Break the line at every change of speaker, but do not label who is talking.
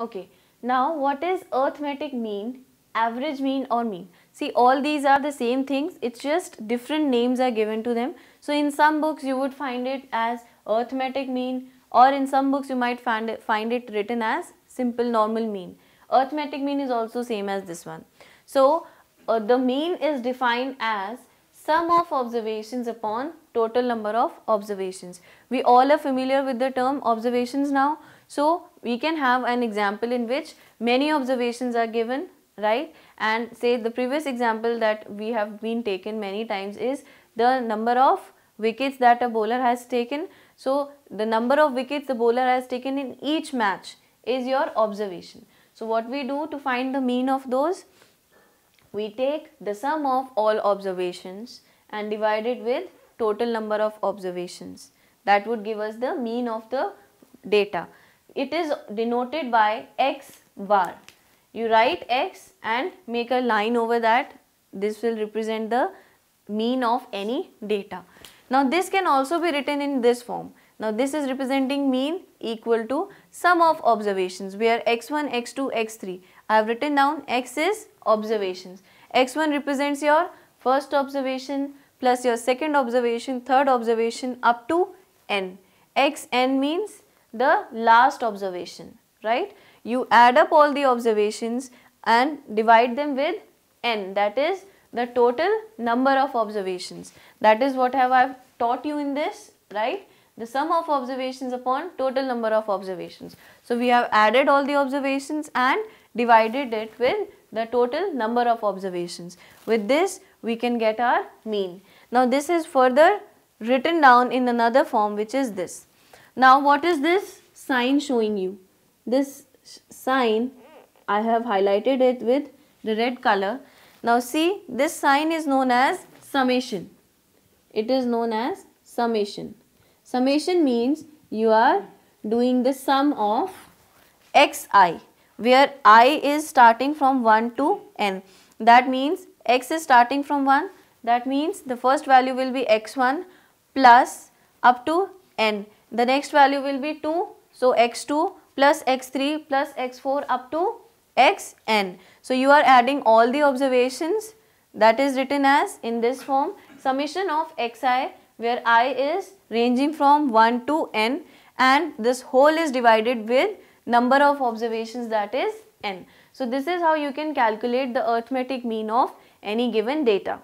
Okay, now what is arithmetic mean, average mean or mean? See all these are the same things, it's just different names are given to them. So in some books you would find it as arithmetic mean or in some books you might find it, find it written as simple normal mean. Arithmetic mean is also same as this one. So uh, the mean is defined as sum of observations upon total number of observations. We all are familiar with the term observations now. So we can have an example in which many observations are given right and say the previous example that we have been taken many times is the number of wickets that a bowler has taken. So the number of wickets the bowler has taken in each match is your observation. So what we do to find the mean of those? We take the sum of all observations and divide it with total number of observations. That would give us the mean of the data it is denoted by x bar. You write x and make a line over that. This will represent the mean of any data. Now this can also be written in this form. Now this is representing mean equal to sum of observations where x1, x2, x3. I have written down x is observations. x1 represents your first observation plus your second observation, third observation up to n. xn means the last observation, right? You add up all the observations and divide them with n that is the total number of observations. That is what have I taught you in this, right? The sum of observations upon total number of observations. So, we have added all the observations and divided it with the total number of observations. With this, we can get our mean. Now, this is further written down in another form which is this. Now what is this sign showing you? This sign I have highlighted it with the red color. Now see this sign is known as summation. It is known as summation. Summation means you are doing the sum of xi where i is starting from 1 to n. That means x is starting from 1 that means the first value will be x1 plus up to n the next value will be 2. So, x2 plus x3 plus x4 up to xn. So, you are adding all the observations that is written as in this form summation of xi where i is ranging from 1 to n and this whole is divided with number of observations that is n. So, this is how you can calculate the arithmetic mean of any given data.